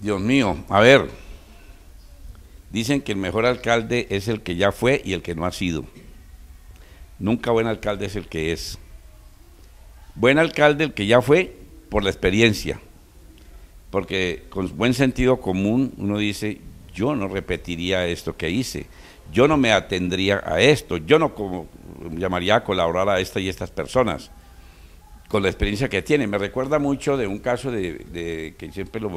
Dios mío, a ver, dicen que el mejor alcalde es el que ya fue y el que no ha sido. Nunca buen alcalde es el que es. Buen alcalde el que ya fue por la experiencia, porque con buen sentido común uno dice, yo no repetiría esto que hice, yo no me atendría a esto, yo no llamaría a colaborar a esta y estas personas con la experiencia que tiene, Me recuerda mucho de un caso de, de que siempre lo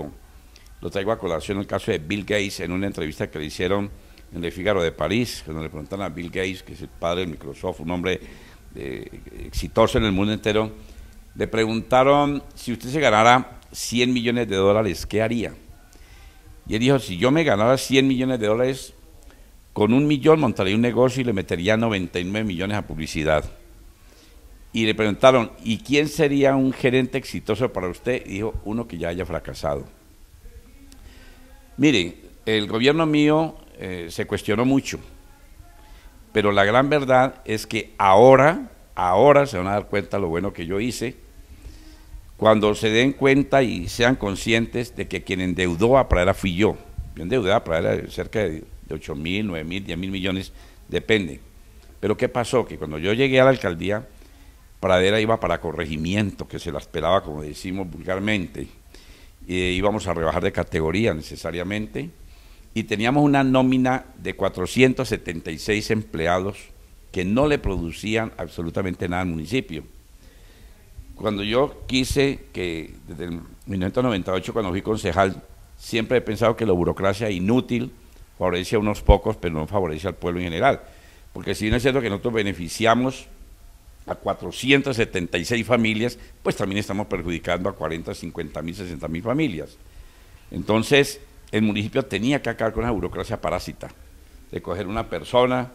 lo traigo a colación el caso de Bill Gates en una entrevista que le hicieron en el Figaro de París, cuando le preguntaron a Bill Gates, que es el padre de Microsoft, un hombre eh, exitoso en el mundo entero, le preguntaron si usted se ganara 100 millones de dólares, ¿qué haría? Y él dijo, si yo me ganara 100 millones de dólares, con un millón montaría un negocio y le metería 99 millones a publicidad. Y le preguntaron, ¿y quién sería un gerente exitoso para usted? Y dijo, uno que ya haya fracasado. Miren, el gobierno mío eh, se cuestionó mucho, pero la gran verdad es que ahora, ahora se van a dar cuenta lo bueno que yo hice, cuando se den cuenta y sean conscientes de que quien endeudó a Pradera fui yo. Yo endeudé a Pradera cerca de 8 mil, 9 mil, 10 mil millones, depende. Pero ¿qué pasó? Que cuando yo llegué a la alcaldía, Pradera iba para corregimiento, que se la esperaba, como decimos vulgarmente íbamos a rebajar de categoría necesariamente, y teníamos una nómina de 476 empleados que no le producían absolutamente nada al municipio. Cuando yo quise que, desde el 1998, cuando fui concejal, siempre he pensado que la burocracia inútil favorece a unos pocos, pero no favorece al pueblo en general. Porque si no es cierto que nosotros beneficiamos a 476 familias, pues también estamos perjudicando a 40, 50 mil, 60 mil familias. Entonces, el municipio tenía que acabar con la burocracia parásita, de coger una persona,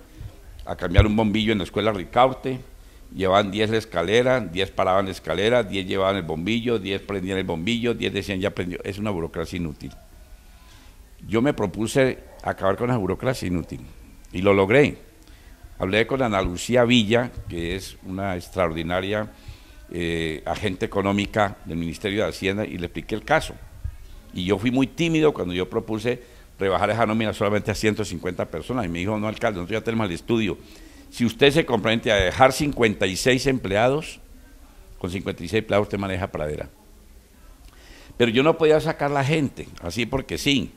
a cambiar un bombillo en la escuela Ricaurte, llevaban 10 la escalera, 10 paraban la escalera, 10 llevaban el bombillo, 10 prendían el bombillo, 10 decían ya prendió. Es una burocracia inútil. Yo me propuse acabar con la burocracia inútil y lo logré. Hablé con Ana Lucía Villa, que es una extraordinaria eh, agente económica del Ministerio de Hacienda, y le expliqué el caso. Y yo fui muy tímido cuando yo propuse rebajar esa nómina solamente a 150 personas. Y me dijo, no, alcalde, nosotros ya tenemos el estudio. Si usted se compromete a dejar 56 empleados, con 56 empleados usted maneja pradera. Pero yo no podía sacar la gente, así porque sí.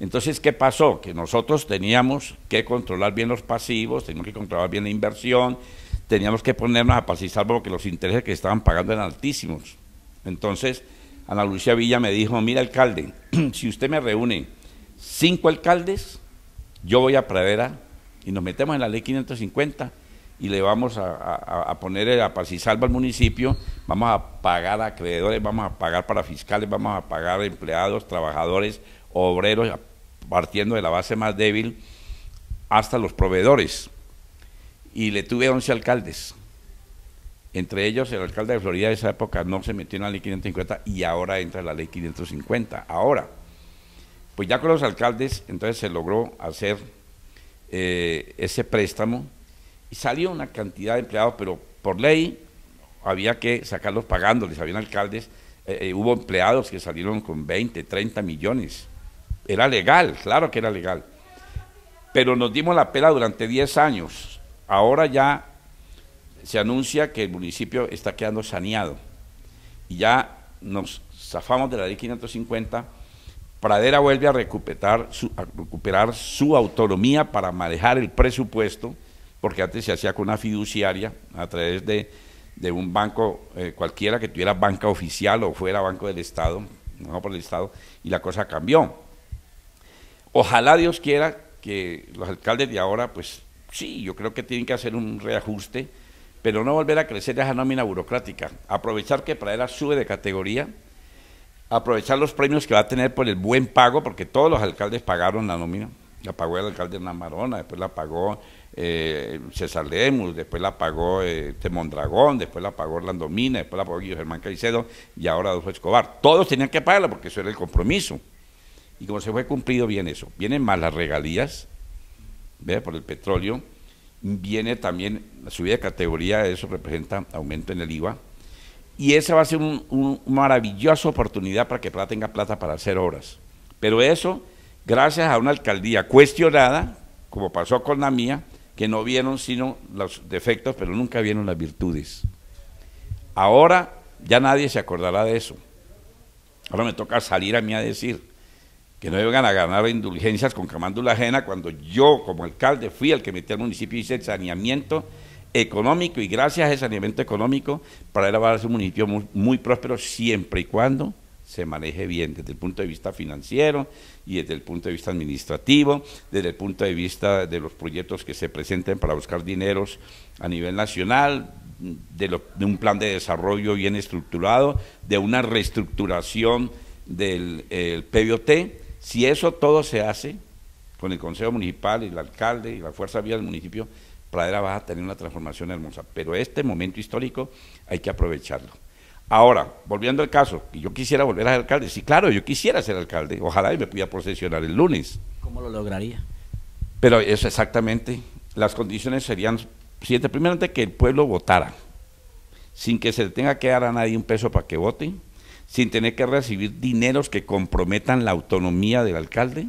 Entonces, ¿qué pasó? Que nosotros teníamos que controlar bien los pasivos, teníamos que controlar bien la inversión, teníamos que ponernos a paz salvo porque los intereses que estaban pagando eran altísimos. Entonces, Ana Lucía Villa me dijo, mira alcalde, si usted me reúne cinco alcaldes, yo voy a Pradera y nos metemos en la ley 550 y le vamos a, poner eh, a paz y salvo al municipio, vamos a pagar a acreedores, vamos a pagar para fiscales, vamos a pagar empleados, trabajadores, obreros, partiendo de la base más débil, hasta los proveedores. Y le tuve 11 alcaldes. Entre ellos, el alcalde de Florida de esa época no se metió en la ley 550 y ahora entra la ley 550. Ahora, pues ya con los alcaldes, entonces se logró hacer eh, ese préstamo y salió una cantidad de empleados, pero por ley había que sacarlos pagándoles. Habían alcaldes, eh, eh, hubo empleados que salieron con 20, 30 millones era legal, claro que era legal. Pero nos dimos la pela durante 10 años. Ahora ya se anuncia que el municipio está quedando saneado. Y ya nos zafamos de la ley 550. Pradera vuelve a recuperar su, recuperar su autonomía para manejar el presupuesto, porque antes se hacía con una fiduciaria a través de, un banco eh, cualquiera que tuviera banca oficial o fuera banco del Estado, no por el Estado, y la cosa cambió. Ojalá Dios quiera que los alcaldes de ahora, pues sí, yo creo que tienen que hacer un reajuste, pero no volver a crecer esa nómina burocrática. Aprovechar que Pradera sube de categoría, aprovechar los premios que va a tener por el buen pago, porque todos los alcaldes pagaron la nómina. La pagó el alcalde Hernán Marona, después la pagó eh, César Lemus, después la pagó eh, Temondragón, después la pagó Orlando Mina, después la pagó Guillermo Germán Caicedo y ahora Adolfo Escobar. Todos tenían que pagarla porque eso era el compromiso. Y como se fue cumplido, bien eso. Vienen más las regalías, ¿ve? Por el petróleo. Viene también la subida de categoría, eso representa aumento en el IVA. Y esa va a ser una maravillosa oportunidad para que Plata tenga plata para hacer obras. Pero eso, gracias a una alcaldía cuestionada, como pasó con la mía, que no vieron sino los defectos, pero nunca vieron las virtudes. Ahora ya nadie se acordará de eso. Ahora me toca salir a mí a decir, que no iban a ganar indulgencias con camándula ajena cuando yo como alcalde fui el que metí al municipio y hice el saneamiento económico y gracias a ese saneamiento económico para él va a ser un municipio muy, próspero siempre y cuando se maneje bien desde el punto de vista financiero y desde el punto de vista administrativo, desde el punto de vista de los proyectos que se presenten para buscar dineros a nivel nacional, de, un plan de desarrollo bien estructurado, de una reestructuración del PBOT si eso todo se hace con el Consejo Municipal, y el alcalde y la Fuerza vía del municipio, Pradera va a tener una transformación hermosa. Pero este momento histórico hay que aprovecharlo. Ahora, volviendo al caso, y yo quisiera volver a ser alcalde. Sí, claro, yo quisiera ser alcalde. Ojalá y me pudiera procesionar el lunes. ¿Cómo lo lograría? Pero es exactamente, las condiciones serían, siguiente, primeramente que el pueblo votara, sin que se le tenga que dar a nadie un peso para que vote, sin tener que recibir dineros que comprometan la autonomía del alcalde,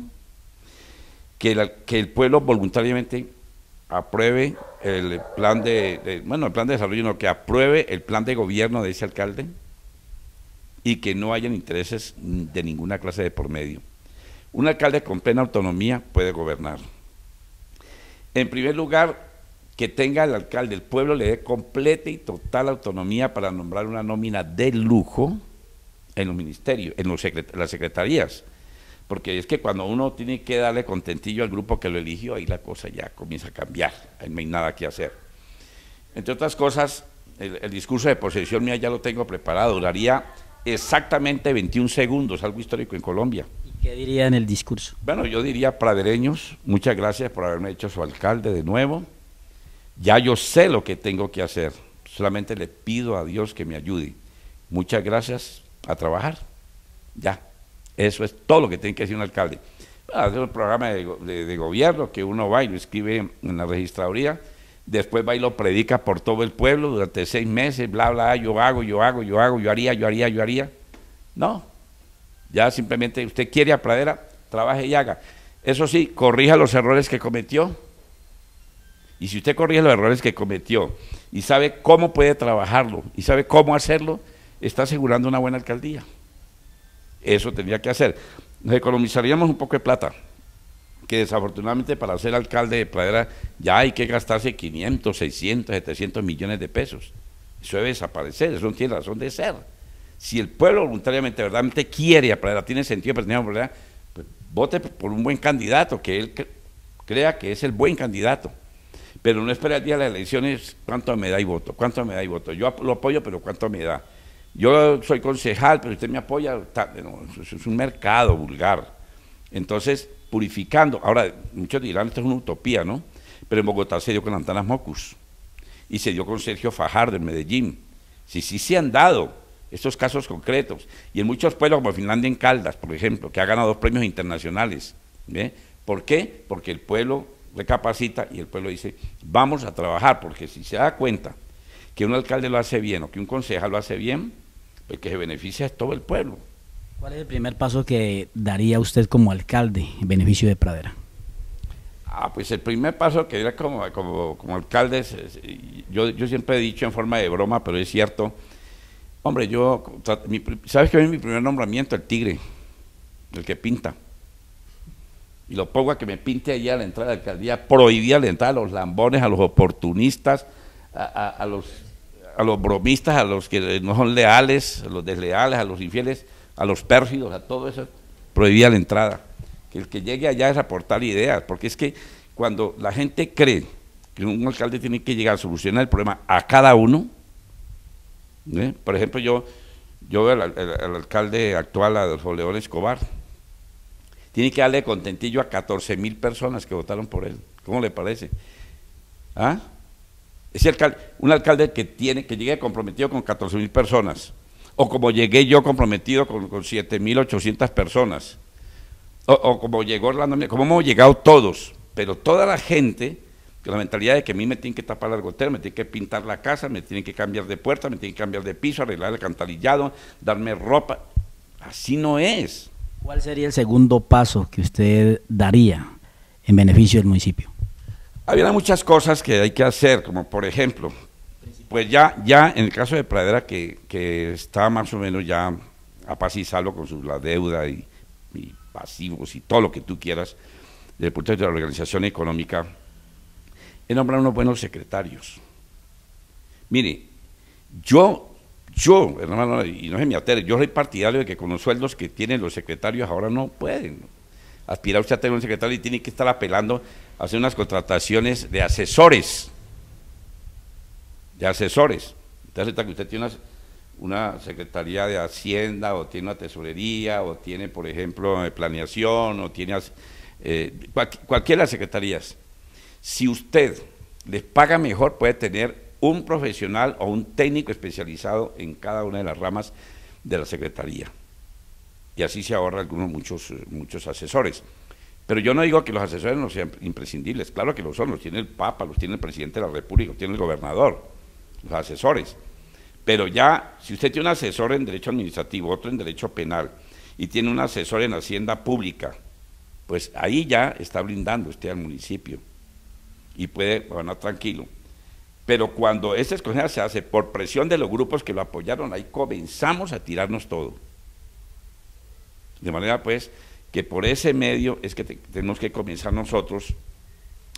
que, el pueblo voluntariamente apruebe el plan de, bueno, el plan de desarrollo, que apruebe el plan de gobierno de ese alcalde y que no hayan intereses de ninguna clase de por medio. Un alcalde con plena autonomía puede gobernar. En primer lugar, que tenga el alcalde, el pueblo le dé completa y total autonomía para nombrar una nómina de lujo, en los ministerios, en los las secretarías. Porque es que cuando uno tiene que darle contentillo al grupo que lo eligió, ahí la cosa ya comienza a cambiar, no hay nada que hacer. Entre otras cosas, el, discurso de posesión mía ya lo tengo preparado, duraría exactamente 21 segundos, algo histórico en Colombia. ¿Y qué diría en el discurso? Bueno, yo diría, pradereños, muchas gracias por haberme hecho su alcalde de nuevo. Ya yo sé lo que tengo que hacer, solamente le pido a Dios que me ayude. Muchas gracias, a trabajar. Ya, eso es todo lo que tiene que hacer un alcalde. Hacer ah, un programa de, de gobierno que uno va y lo escribe en la registraduría, después va y lo predica por todo el pueblo durante seis meses, bla, bla, yo hago, yo hago, yo hago, yo haría, yo haría, yo haría. No, ya simplemente usted quiere a Pradera, trabaje y haga. Eso sí, corrija los errores que cometió. Y si usted corrige los errores que cometió y sabe cómo puede trabajarlo y sabe cómo hacerlo, está asegurando una buena alcaldía. Eso tendría que hacer. Nos economizaríamos un poco de plata, que desafortunadamente para ser alcalde de Pradera ya hay que gastarse 500, 600, 700 millones de pesos. Eso debe desaparecer, eso no tiene razón de ser. Si el pueblo voluntariamente, verdaderamente quiere a Pradera, tiene sentido pertenecer a pues vote por un buen candidato, que él crea que es el buen candidato pero no espera el día de las elecciones cuánto me da y voto, cuánto me da y voto. Yo lo apoyo, pero cuánto me da yo soy concejal, pero usted me apoya, es un mercado vulgar. Entonces, purificando, ahora muchos dirán, esto es una utopía, ¿no? Pero en Bogotá se dio con Antanas Mocus y se dio con Sergio Fajardo en Medellín. Sí, sí, se han dado estos casos concretos. Y en muchos pueblos, como Finlandia en Caldas, por ejemplo, que ha ganado dos premios internacionales. ¿Por qué? Porque el pueblo recapacita y el pueblo dice, vamos a trabajar, porque si se da cuenta que un alcalde lo hace bien o que un concejal lo hace bien, el que se beneficia es todo el pueblo. ¿Cuál es el primer paso que daría usted como alcalde en beneficio de Pradera? Ah, pues el primer paso que daría como, como, como alcalde, yo, siempre he dicho en forma de broma, pero es cierto, hombre, yo, ¿sabes qué es mi primer nombramiento? El tigre, el que pinta. Y lo pongo a que me pinte allá a la entrada de la alcaldía, prohibía la entrada a los lambones, a los oportunistas, a los a los bromistas, a los que no son leales, a los desleales, a los infieles, a los pérfidos, a todo eso, prohibía la entrada. Que el que llegue allá es aportar ideas, porque es que cuando la gente cree que un alcalde tiene que llegar a solucionar el problema a cada uno, ¿eh? por ejemplo, yo, yo al alcalde actual, Adolfo León Escobar, tiene que darle contentillo a 14 mil personas que votaron por él. ¿Cómo le parece? ¿Ah? Es decir, un alcalde que tiene, que llegue comprometido con 14 mil personas, o como llegué yo comprometido con, mil 7.800 personas, o, como llegó Orlando, como hemos llegado todos, pero toda la gente, con la mentalidad de que a mí me tienen que tapar el gotero, me tienen que pintar la casa, me tienen que cambiar de puerta, me tienen que cambiar de piso, arreglar el alcantarillado, darme ropa, así no es. ¿Cuál sería el segundo paso que usted daría en beneficio del municipio? Había muchas cosas que hay que hacer, como por ejemplo, pues ya, ya en el caso de Pradera, que, está más o menos ya a paz y salvo con la deuda y, pasivos y todo lo que tú quieras, desde el punto de vista de la organización económica, he nombrado unos buenos secretarios. Mire, yo, yo, hermano, y no se me atere, yo soy partidario de que con los sueldos que tienen los secretarios ahora no pueden aspirar usted a tener un secretario y tiene que estar apelando a hacer unas contrataciones de asesores. De asesores. Entonces, que usted tiene una, secretaría de Hacienda o tiene una tesorería o tiene, por ejemplo, planeación o tiene eh, cualquiera de las secretarías. Si usted les paga mejor, puede tener un profesional o un técnico especializado en cada una de las ramas de la secretaría y así se ahorra algunos muchos, muchos asesores. Pero yo no digo que los asesores no sean imprescindibles, claro que lo son, los tiene el Papa, los tiene el presidente de la República, los tiene el gobernador, los asesores. Pero ya, si usted tiene un asesor en derecho administrativo, otro en derecho penal, y tiene un asesor en Hacienda Pública, pues ahí ya está blindando usted al municipio y puede ganar tranquilo. Pero cuando esta escogida se hace por presión de los grupos que lo apoyaron, ahí comenzamos a tirarnos todo. De manera pues que por ese medio es que tenemos que comenzar nosotros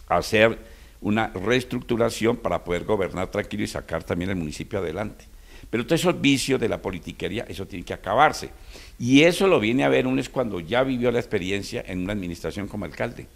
a hacer una reestructuración para poder gobernar tranquilo y sacar también el municipio adelante. Pero todos esos vicios de la politiquería, eso tiene que acabarse. Y eso lo viene a ver uno es cuando ya vivió la experiencia en una administración como alcalde.